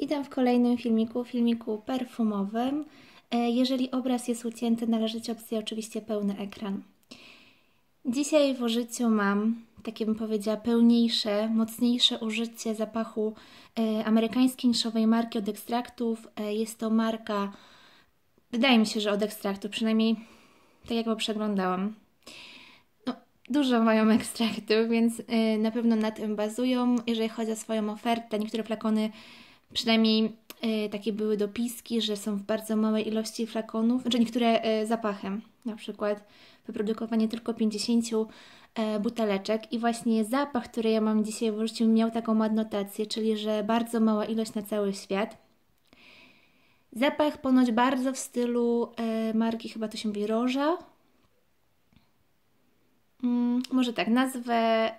Witam w kolejnym filmiku, filmiku perfumowym. E, jeżeli obraz jest ucięty, należy Ci oczywiście pełny ekran. Dzisiaj w użyciu mam, takie bym powiedziała, pełniejsze, mocniejsze użycie zapachu e, amerykańskiej niszowej marki od ekstraktów. E, jest to marka, wydaje mi się, że od ekstraktów, przynajmniej tak jak go przeglądałam no, dużo mają ekstraktów, więc na pewno na tym bazują. Jeżeli chodzi o swoją ofertę, niektóre flakony Przynajmniej y, takie były dopiski, że są w bardzo małej ilości flakonów, znaczy niektóre y, zapachem, na przykład wyprodukowanie tylko 50 y, e, buteleczek. I właśnie zapach, który ja mam dzisiaj w użyciu, miał taką adnotację, czyli że bardzo mała ilość na cały świat. Zapach ponoć bardzo w stylu y, marki, chyba to się mówi Roża. Mm, może tak, nazwę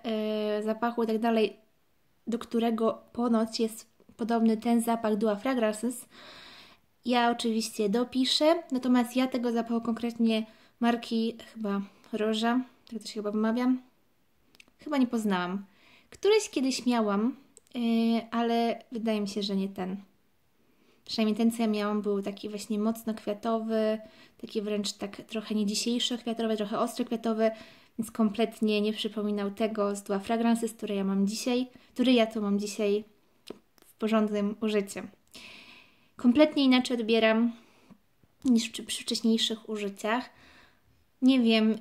y, zapachu i tak dalej, do którego ponoć jest podobny ten zapach Dua Fragrances. Ja oczywiście dopiszę, natomiast ja tego zapachu konkretnie marki chyba Roża, tak to się chyba wymawiam, chyba nie poznałam. Któryś kiedyś miałam, yy, ale wydaje mi się, że nie ten. Przynajmniej ten, co ja miałam, był taki właśnie mocno kwiatowy, taki wręcz tak trochę nie dzisiejszy kwiatowy, trochę ostry kwiatowy, więc kompletnie nie przypominał tego z Dua Fragrances, które ja mam dzisiaj, który ja tu mam dzisiaj porządnym użyciem. Kompletnie inaczej odbieram niż przy, przy wcześniejszych użyciach. Nie wiem, yy,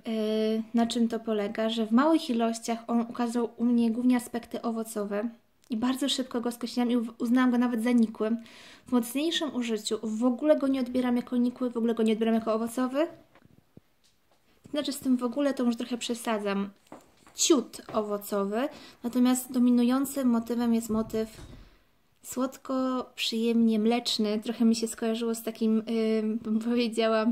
na czym to polega, że w małych ilościach on ukazał u mnie głównie aspekty owocowe i bardzo szybko go skreśliłam i uznałam go nawet za nikły. W mocniejszym użyciu w ogóle go nie odbieram jako nikły, w ogóle go nie odbieram jako owocowy. Znaczy z tym w ogóle to może trochę przesadzam. Ciut owocowy, natomiast dominującym motywem jest motyw słodko, przyjemnie mleczny. Trochę mi się skojarzyło z takim, y, bym powiedziała,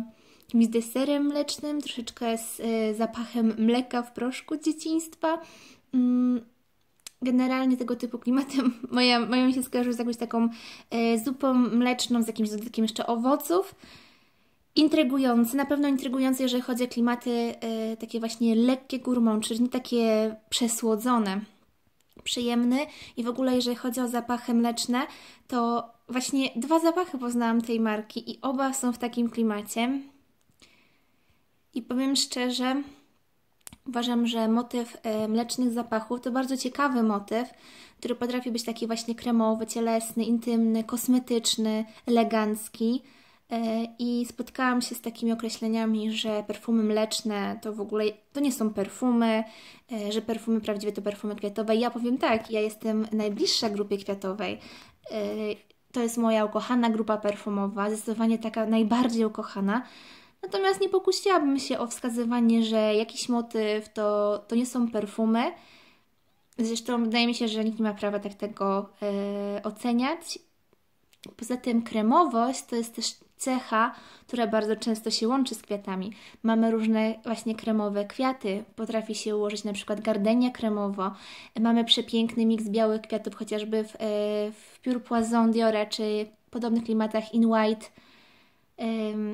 jakimś deserem mlecznym, troszeczkę z y, zapachem mleka w proszku dzieciństwa. Mm, generalnie tego typu klimatem moja, moja mi się skojarzyło z jakąś taką y, zupą mleczną, z jakimś dodatkiem jeszcze owoców. Intrygujący, na pewno intrygujący, jeżeli chodzi o klimaty takie właśnie lekkie górmą, czyli nie takie przesłodzone przyjemny i w ogóle jeżeli chodzi o zapachy mleczne, to właśnie dwa zapachy poznałam tej marki i oba są w takim klimacie. I powiem szczerze, uważam, że motyw e, mlecznych zapachów to bardzo ciekawy motyw, który potrafi być taki właśnie kremowy, cielesny, intymny, kosmetyczny, elegancki. E, I spotkałam się z takimi określeniami, że perfumy mleczne to w ogóle to nie są perfumy, e, że perfumy prawdziwe to perfumy kwiatowe. Ja powiem tak, ja jestem najbliższa grupie kwiatowej. E, to jest moja ukochana grupa perfumowa, zdecydowanie taka najbardziej ukochana. Natomiast nie pokusiłabym się o wskazywanie, że jakiś motyw to, to nie są perfumy. Zresztą wydaje mi się, że nikt nie ma prawa tak tego oceniać. Poza tym kremowość to jest też cecha, która bardzo często się łączy z kwiatami. Mamy różne właśnie kremowe kwiaty, potrafi się ułożyć na przykład gardenia kremowo, mamy przepiękny miks białych kwiatów, chociażby w, e, w Pure Poison Diora, czy w podobnych klimatach In White,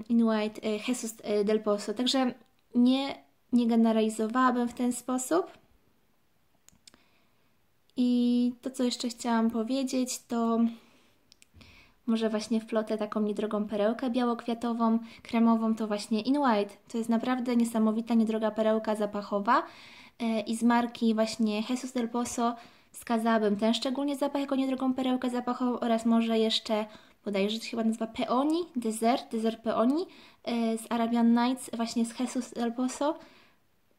In White e, Jesus e, del Pozo. Także nie, nie generalizowałabym w ten sposób. I to, co jeszcze chciałam powiedzieć, to może właśnie wplotę taką niedrogą perełkę białokwiatową, kremową, to właśnie In White. To jest naprawdę niesamowita, niedroga perełka zapachowa e, i z marki właśnie Jesus del Pozo wskazałabym ten szczególnie zapach jako niedrogą perełkę zapachową oraz może jeszcze bodajże to się chyba nazywa Peoni, Desert, Desert Peoni e, z Arabian Nights, właśnie z Jesus del Pozo.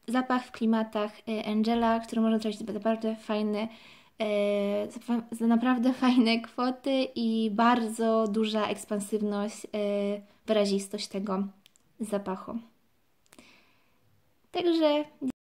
Zapach w klimatach e, Angela, który można zrobić naprawdę fajny, E, za naprawdę fajne kwoty i bardzo duża ekspansywność, e, wyrazistość tego zapachu. Także